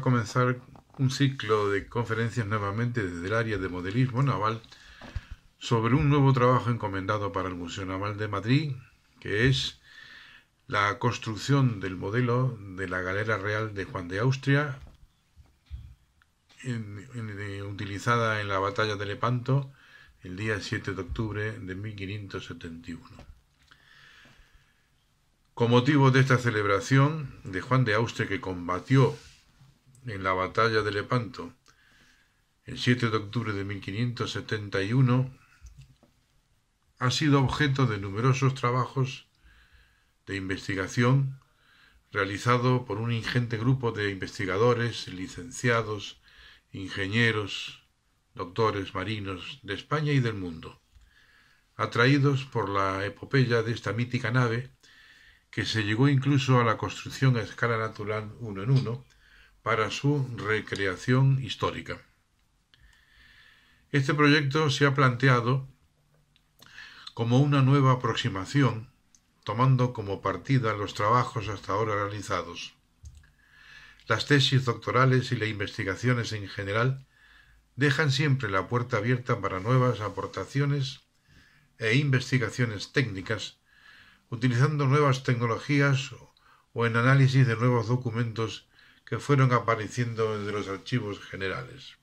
comenzar un ciclo de conferencias nuevamente desde el área de modelismo naval sobre un nuevo trabajo encomendado para el Museo Naval de Madrid, que es la construcción del modelo de la Galera Real de Juan de Austria, eh, utilizada en la batalla de Lepanto el día 7 de octubre de 1571. Con motivo de esta celebración de Juan de Austria que combatió en la batalla de Lepanto. El 7 de octubre de 1571 ha sido objeto de numerosos trabajos de investigación realizado por un ingente grupo de investigadores, licenciados, ingenieros, doctores marinos de España y del mundo, atraídos por la epopeya de esta mítica nave que se llegó incluso a la construcción a escala natural uno en uno, para su recreación histórica. Este proyecto se ha planteado como una nueva aproximación, tomando como partida los trabajos hasta ahora realizados. Las tesis doctorales y las investigaciones en general dejan siempre la puerta abierta para nuevas aportaciones e investigaciones técnicas, utilizando nuevas tecnologías o en análisis de nuevos documentos que fueron apareciendo desde los archivos generales.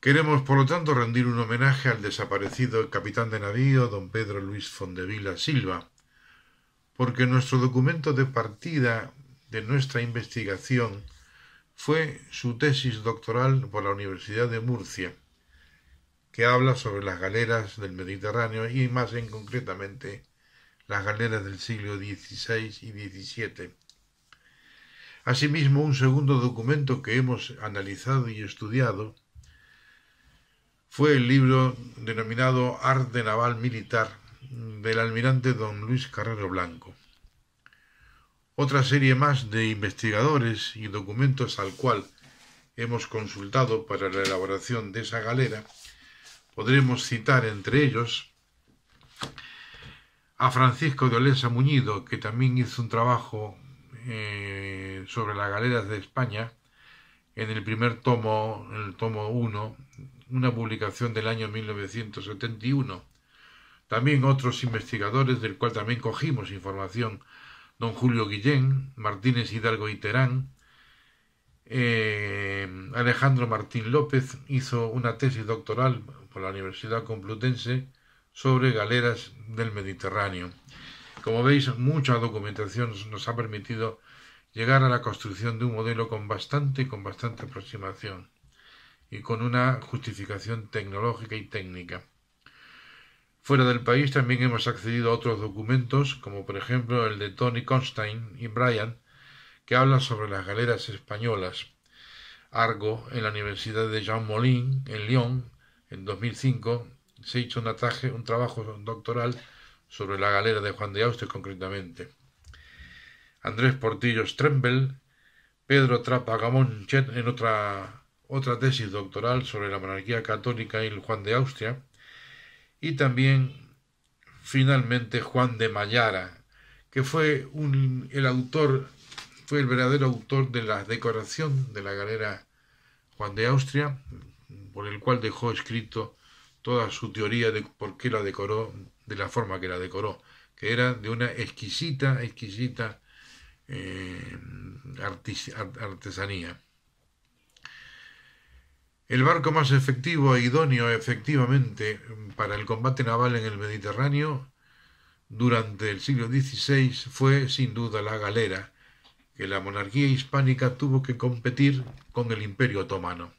Queremos, por lo tanto, rendir un homenaje al desaparecido capitán de navío don Pedro Luis Fondevila Silva, porque nuestro documento de partida de nuestra investigación fue su tesis doctoral por la Universidad de Murcia, que habla sobre las galeras del Mediterráneo y más en concretamente las galeras del siglo XVI y XVII, Asimismo, un segundo documento que hemos analizado y estudiado fue el libro denominado Arte Naval Militar del almirante don Luis Carrero Blanco. Otra serie más de investigadores y documentos al cual hemos consultado para la elaboración de esa galera, podremos citar entre ellos a Francisco de Olesa Muñido, que también hizo un trabajo eh, sobre las galeras de España, en el primer tomo, el tomo 1, una publicación del año 1971. También otros investigadores, del cual también cogimos información, don Julio Guillén, Martínez Hidalgo y Terán, eh, Alejandro Martín López hizo una tesis doctoral por la Universidad Complutense sobre galeras del Mediterráneo. Como veis, mucha documentación nos ha permitido llegar a la construcción de un modelo con bastante, con bastante aproximación y con una justificación tecnológica y técnica. Fuera del país también hemos accedido a otros documentos, como por ejemplo el de Tony Constein y Brian, que habla sobre las galeras españolas. Argo, en la Universidad de Jean Molin, en Lyon, en 2005, se hizo un, ataje, un trabajo doctoral sobre la galera de Juan de Austria concretamente. Andrés Portillo Strembel, Pedro Trapagamón en otra, otra tesis doctoral sobre la monarquía católica y el Juan de Austria, y también finalmente Juan de Mayara, que fue un, el autor, fue el verdadero autor de la decoración de la galera Juan de Austria, por el cual dejó escrito toda su teoría de por qué la decoró de la forma que la decoró, que era de una exquisita, exquisita eh, artesanía. El barco más efectivo e idóneo efectivamente para el combate naval en el Mediterráneo durante el siglo XVI fue sin duda la galera, que la monarquía hispánica tuvo que competir con el imperio otomano.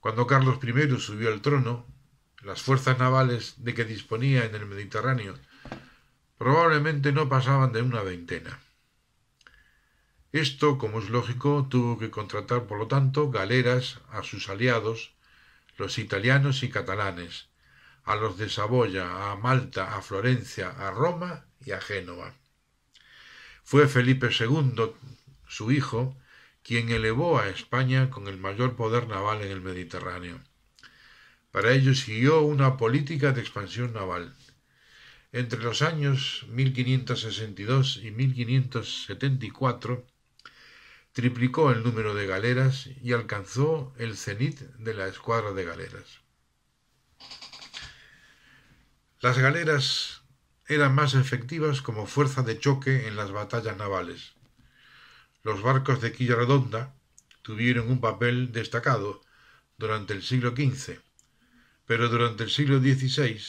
Cuando Carlos I subió al trono, las fuerzas navales de que disponía en el Mediterráneo probablemente no pasaban de una veintena. Esto, como es lógico, tuvo que contratar, por lo tanto, galeras a sus aliados, los italianos y catalanes, a los de Saboya, a Malta, a Florencia, a Roma y a Génova. Fue Felipe II, su hijo, quien elevó a España con el mayor poder naval en el Mediterráneo. Para ello siguió una política de expansión naval. Entre los años 1562 y 1574 triplicó el número de galeras y alcanzó el cenit de la escuadra de galeras. Las galeras eran más efectivas como fuerza de choque en las batallas navales. Los barcos de quilla redonda tuvieron un papel destacado durante el siglo XV pero durante el siglo XVI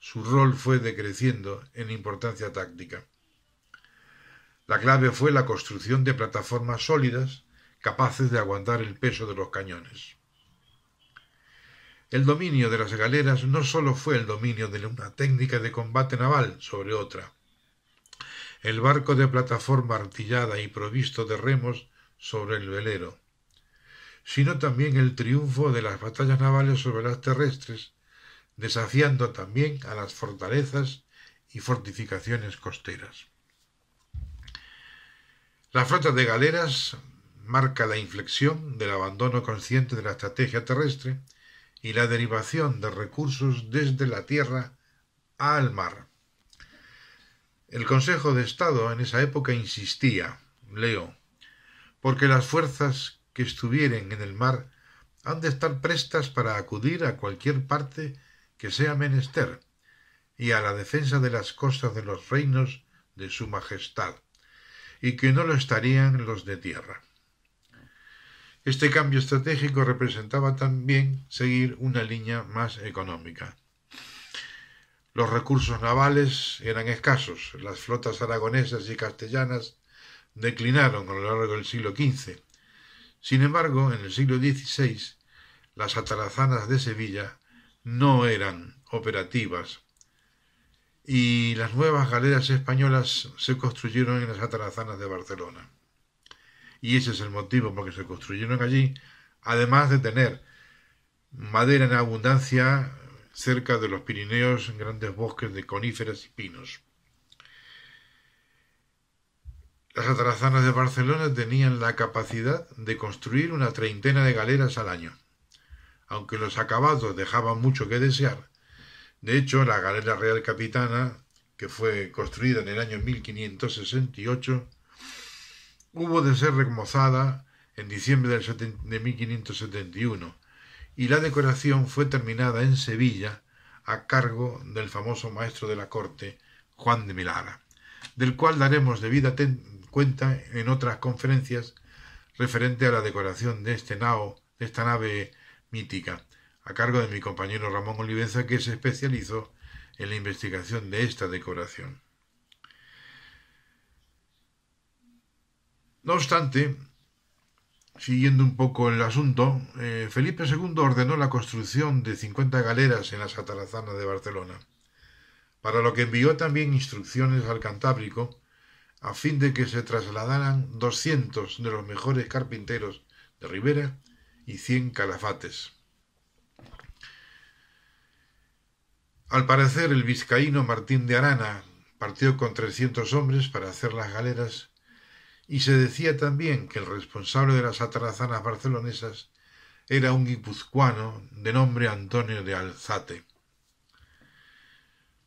su rol fue decreciendo en importancia táctica. La clave fue la construcción de plataformas sólidas capaces de aguantar el peso de los cañones. El dominio de las galeras no solo fue el dominio de una técnica de combate naval sobre otra. El barco de plataforma artillada y provisto de remos sobre el velero sino también el triunfo de las batallas navales sobre las terrestres, desafiando también a las fortalezas y fortificaciones costeras. La flota de galeras marca la inflexión del abandono consciente de la estrategia terrestre y la derivación de recursos desde la tierra al mar. El Consejo de Estado en esa época insistía, leo, porque las fuerzas que estuvieren en el mar han de estar prestas para acudir a cualquier parte que sea menester y a la defensa de las costas de los reinos de su majestad, y que no lo estarían los de tierra. Este cambio estratégico representaba también seguir una línea más económica. Los recursos navales eran escasos. Las flotas aragonesas y castellanas declinaron a lo largo del siglo XV sin embargo, en el siglo XVI, las atalazanas de Sevilla no eran operativas y las nuevas galeras españolas se construyeron en las atalazanas de Barcelona. Y ese es el motivo por que se construyeron allí, además de tener madera en abundancia cerca de los Pirineos, grandes bosques de coníferas y pinos. Las atarazanas de Barcelona tenían la capacidad de construir una treintena de galeras al año. Aunque los acabados dejaban mucho que desear, de hecho la galera real capitana, que fue construida en el año 1568, hubo de ser remozada en diciembre de 1571 y la decoración fue terminada en Sevilla a cargo del famoso maestro de la corte, Juan de Milara, del cual daremos debida, vida cuenta en otras conferencias referente a la decoración de este nao, de esta nave mítica, a cargo de mi compañero Ramón Oliveza que se especializó en la investigación de esta decoración. No obstante, siguiendo un poco el asunto, eh, Felipe II ordenó la construcción de 50 galeras en las atarazanas de Barcelona, para lo que envió también instrucciones al Cantábrico a fin de que se trasladaran 200 de los mejores carpinteros de Ribera y 100 calafates. Al parecer, el vizcaíno Martín de Arana partió con 300 hombres para hacer las galeras y se decía también que el responsable de las atarazanas barcelonesas era un guipuzcoano de nombre Antonio de Alzate.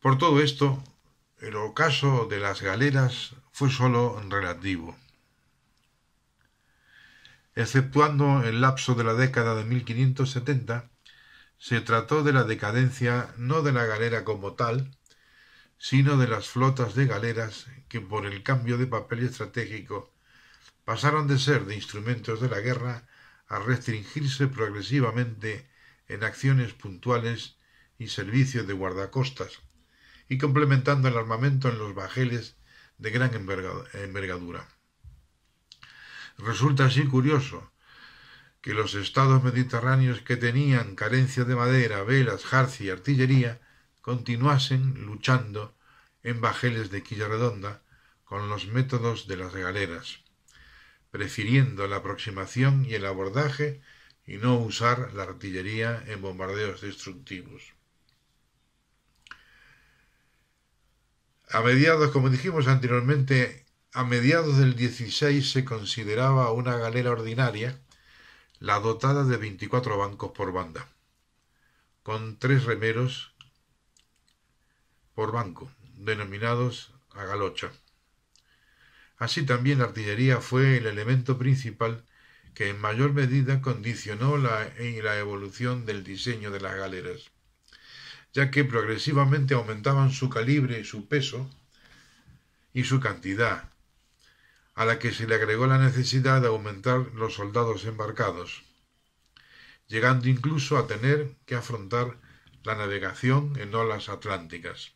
Por todo esto, el ocaso de las galeras fue sólo relativo. Exceptuando el lapso de la década de 1570, se trató de la decadencia no de la galera como tal, sino de las flotas de galeras que por el cambio de papel estratégico pasaron de ser de instrumentos de la guerra a restringirse progresivamente en acciones puntuales y servicios de guardacostas y complementando el armamento en los bajeles de gran envergadura. Resulta así curioso que los estados mediterráneos que tenían carencia de madera, velas, jarcia y artillería continuasen luchando en bajeles de quilla redonda con los métodos de las galeras, prefiriendo la aproximación y el abordaje y no usar la artillería en bombardeos destructivos. A mediados, como dijimos anteriormente, a mediados del 16 se consideraba una galera ordinaria la dotada de 24 bancos por banda, con tres remeros por banco, denominados a galocha. Así también la artillería fue el elemento principal que en mayor medida condicionó la, la evolución del diseño de las galeras ya que progresivamente aumentaban su calibre, su peso y su cantidad, a la que se le agregó la necesidad de aumentar los soldados embarcados, llegando incluso a tener que afrontar la navegación en olas atlánticas.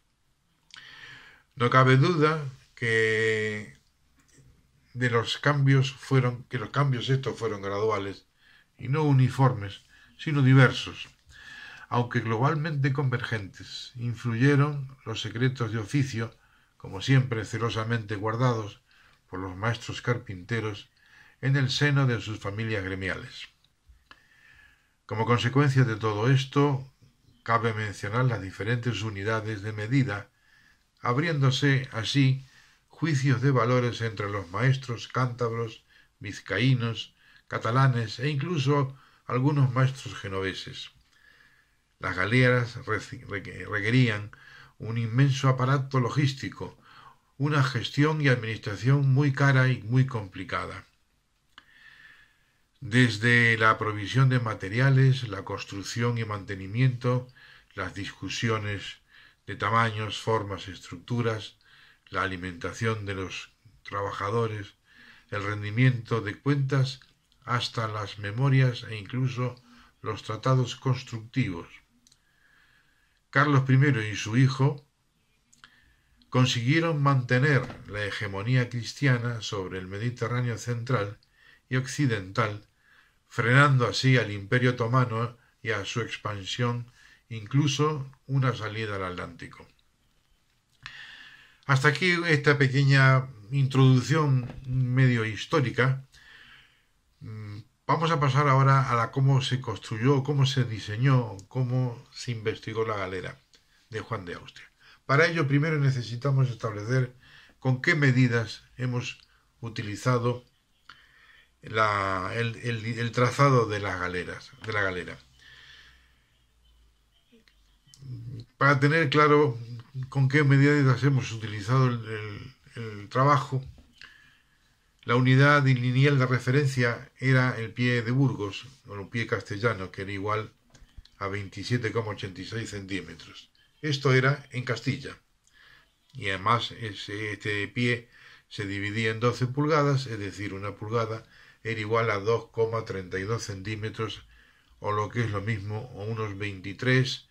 No cabe duda que de los cambios fueron que los cambios estos fueron graduales y no uniformes, sino diversos aunque globalmente convergentes, influyeron los secretos de oficio, como siempre celosamente guardados por los maestros carpinteros, en el seno de sus familias gremiales. Como consecuencia de todo esto, cabe mencionar las diferentes unidades de medida, abriéndose así juicios de valores entre los maestros cántabros, vizcaínos, catalanes e incluso algunos maestros genoveses. Las galeras requerían un inmenso aparato logístico, una gestión y administración muy cara y muy complicada. Desde la provisión de materiales, la construcción y mantenimiento, las discusiones de tamaños, formas, estructuras, la alimentación de los trabajadores, el rendimiento de cuentas, hasta las memorias e incluso los tratados constructivos. Carlos I y su hijo consiguieron mantener la hegemonía cristiana sobre el Mediterráneo central y occidental, frenando así al Imperio otomano y a su expansión, incluso una salida al Atlántico. Hasta aquí esta pequeña introducción medio histórica Vamos a pasar ahora a la cómo se construyó, cómo se diseñó, cómo se investigó la galera de Juan de Austria. Para ello primero necesitamos establecer con qué medidas hemos utilizado el, trazado de las galeras, de la galera. Para tener claro con qué medidas hemos utilizado el trabajo, la unidad lineal de referencia era el pie de Burgos, o un pie castellano, que era igual a 27,86 centímetros. Esto era en Castilla. Y además este pie se dividía en 12 pulgadas, es decir, una pulgada era igual a 2,32 centímetros, o lo que es lo mismo, o unos 23,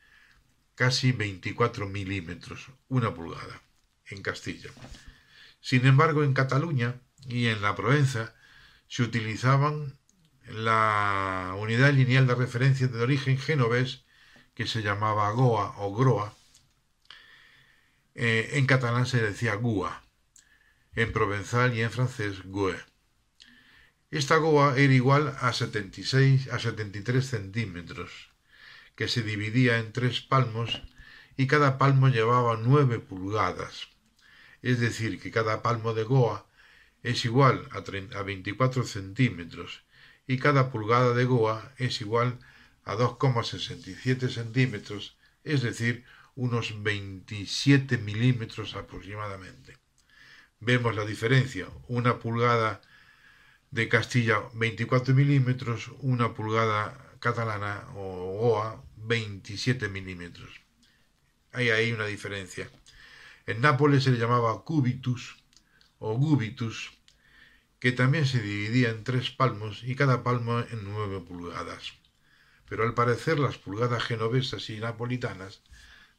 casi 24 milímetros, una pulgada, en Castilla. Sin embargo, en Cataluña, y en la Provenza se utilizaban la unidad lineal de referencia de origen genovés que se llamaba Goa o Groa. Eh, en catalán se decía Gua, en provenzal y en francés Gue. Esta Goa era igual a 76 a 73 centímetros, que se dividía en tres palmos y cada palmo llevaba 9 pulgadas. Es decir, que cada palmo de Goa es igual a, 24 centímetros y cada pulgada de goa es igual a 2,67 centímetros, es decir, unos 27 milímetros aproximadamente. Vemos la diferencia, una pulgada de Castilla 24 milímetros, una pulgada catalana o goa 27 milímetros. Hay ahí una diferencia. En Nápoles se le llamaba cubitus o gubitus, que también se dividía en tres palmos y cada palmo en nueve pulgadas. Pero al parecer las pulgadas genovesas y napolitanas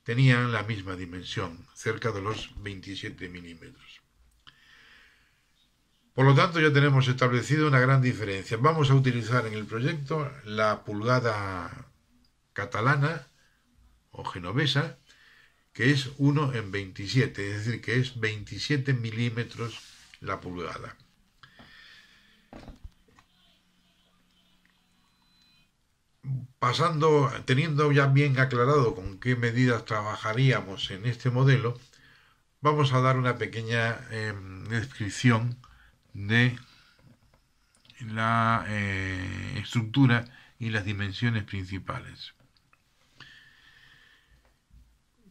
tenían la misma dimensión, cerca de los 27 milímetros. Por lo tanto, ya tenemos establecido una gran diferencia. Vamos a utilizar en el proyecto la pulgada catalana o genovesa que es 1 en 27, es decir, que es 27 milímetros la pulgada. Pasando, teniendo ya bien aclarado con qué medidas trabajaríamos en este modelo, vamos a dar una pequeña em, descripción de la eh, estructura y las dimensiones principales.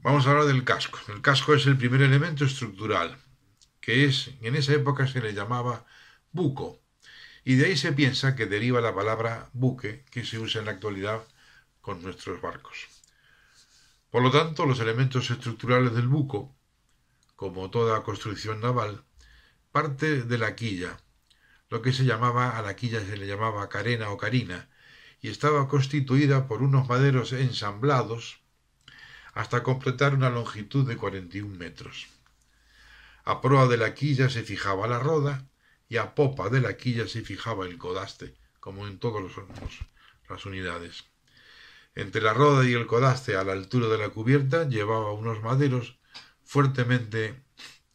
Vamos a hablar del casco. El casco es el primer elemento estructural, que es, en esa época se le llamaba buco, y de ahí se piensa que deriva la palabra buque que se usa en la actualidad con nuestros barcos. Por lo tanto, los elementos estructurales del buco, como toda construcción naval, parte de la quilla, lo que se llamaba a la quilla se le llamaba carena o carina, y estaba constituida por unos maderos ensamblados hasta completar una longitud de 41 metros. A proa de la quilla se fijaba la roda y a popa de la quilla se fijaba el codaste, como en todas las unidades. Entre la roda y el codaste, a la altura de la cubierta, llevaba unos maderos fuertemente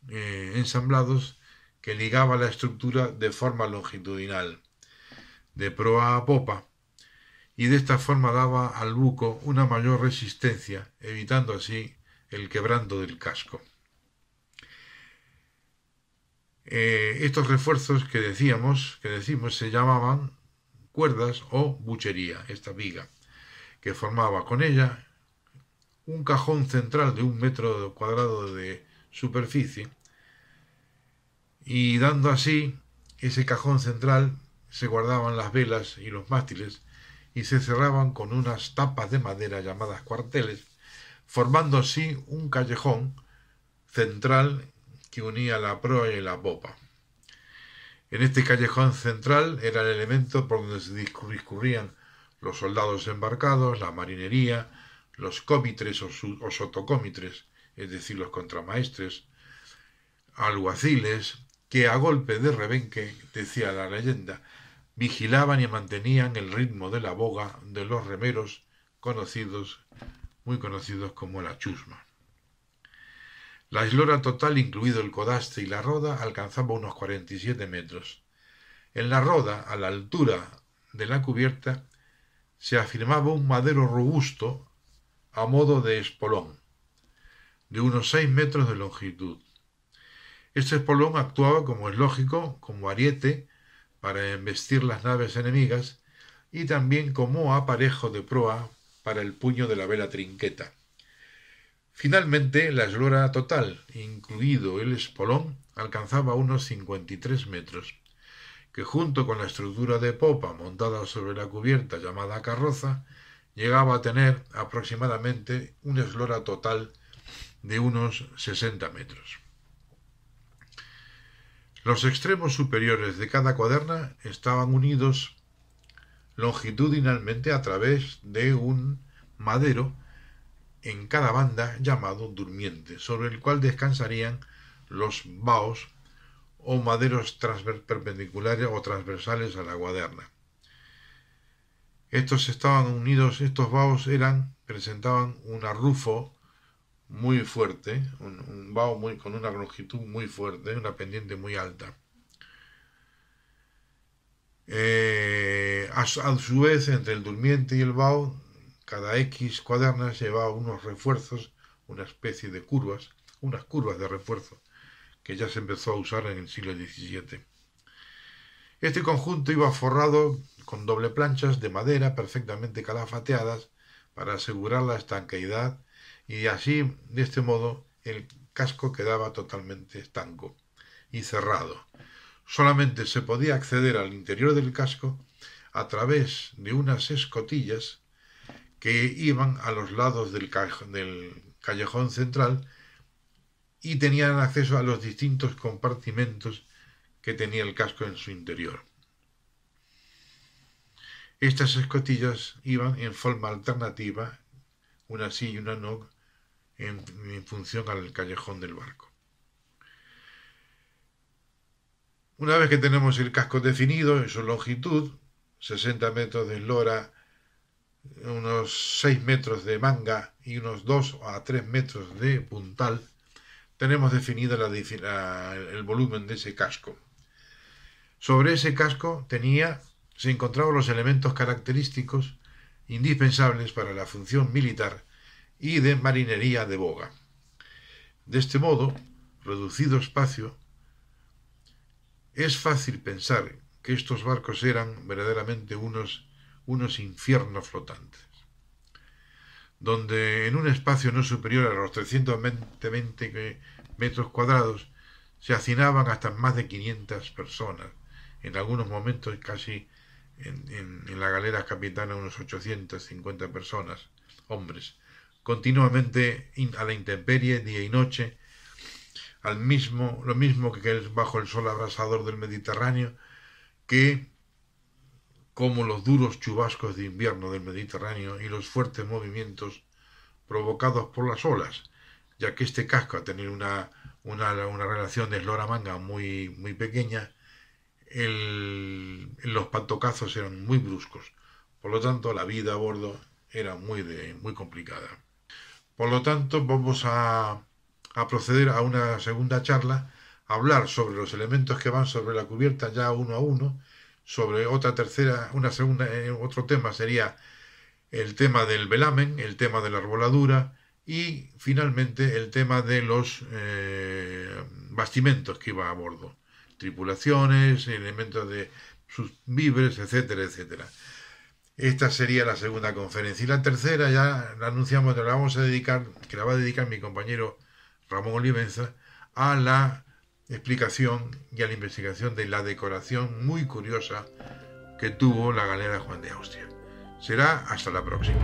eh, ensamblados que ligaba la estructura de forma longitudinal, de proa a popa, y de esta forma daba al buco una mayor resistencia, evitando así el quebrando del casco. Eh, estos refuerzos que decíamos, que decimos, se llamaban cuerdas o buchería, esta viga, que formaba con ella un cajón central de un metro cuadrado de superficie y dando así ese cajón central se guardaban las velas y los mástiles y se cerraban con unas tapas de madera llamadas cuarteles, formando así un callejón central que unía la proa y la popa. En este callejón central era el elemento por donde se discurrían los soldados embarcados, la marinería, los cómitres o, sotocómitres, es decir, los contramaestres, alguaciles, que a golpe de rebenque, decía la leyenda, vigilaban y mantenían el ritmo de la boga de los remeros conocidos, muy conocidos como la chusma. La eslora total, incluido el codaste y la roda, alcanzaba unos 47 metros. En la roda, a la altura de la cubierta, se afirmaba un madero robusto a modo de espolón, de unos 6 metros de longitud. Este espolón actuaba, como es lógico, como ariete para embestir las naves enemigas y también como aparejo de proa para el puño de la vela trinqueta. Finalmente, la eslora total, incluido el espolón, alcanzaba unos 53 metros, que junto con la estructura de popa montada sobre la cubierta llamada carroza, llegaba a tener aproximadamente una eslora total de unos 60 metros. Los extremos superiores de cada cuaderna estaban unidos longitudinalmente a través de un madero en cada banda llamado durmiente, sobre el cual descansarían los baos o maderos perpendiculares o transversales a la cuaderna. Estos estaban unidos, estos baos eran, presentaban un arrufo muy fuerte, un, un vaho muy, con una longitud muy fuerte, una pendiente muy alta. Eh, a, su vez, entre el durmiente y el vaho, cada X cuaderna lleva unos refuerzos, una especie de curvas, unas curvas de refuerzo, que ya se empezó a usar en el siglo XVII. Este conjunto iba forrado con doble planchas de madera perfectamente calafateadas para asegurar la estanqueidad y así, de este modo, el casco quedaba totalmente estanco y cerrado. Solamente se podía acceder al interior del casco a través de unas escotillas que iban a los lados del, callejón central y tenían acceso a los distintos compartimentos que tenía el casco en su interior. Estas escotillas iban en forma alternativa, una sí y una no, en, función al callejón del barco. Una vez que tenemos el casco definido en su longitud, 60 metros de eslora, unos 6 metros de manga y unos 2 a 3 metros de puntal, tenemos definido el volumen de ese casco. Sobre ese casco tenía, se encontraban los elementos característicos indispensables para la función militar y de marinería de boga. De este modo, reducido espacio, es fácil pensar que estos barcos eran verdaderamente unos, unos infiernos flotantes, donde en un espacio no superior a los 320 metros cuadrados se hacinaban hasta más de 500 personas, en algunos momentos casi en, en la galera capitana unos 850 personas, hombres, continuamente a la intemperie, día y noche, al mismo, lo mismo que es bajo el sol abrasador del Mediterráneo, que como los duros chubascos de invierno del Mediterráneo y los fuertes movimientos provocados por las olas, ya que este casco, ha tenido una, relación de eslora-manga muy, muy pequeña, los pantocazos eran muy bruscos. Por lo tanto, la vida a bordo era muy, de, muy complicada. Por lo tanto, vamos a, proceder a una segunda charla, a hablar sobre los elementos que van sobre la cubierta ya uno a uno, sobre otra tercera, una segunda, eh, otro tema sería el tema del velamen, el tema de la arboladura y finalmente el tema de los eh, bastimentos que iba a bordo, tripulaciones, elementos de sus víveres, etcétera, etcétera. Esta sería la segunda conferencia. Y la tercera ya la anunciamos, la vamos a dedicar, que la va a dedicar mi compañero Ramón Olivenza, a la explicación y a la investigación de la decoración muy curiosa que tuvo la galera Juan de Austria. Será hasta la próxima.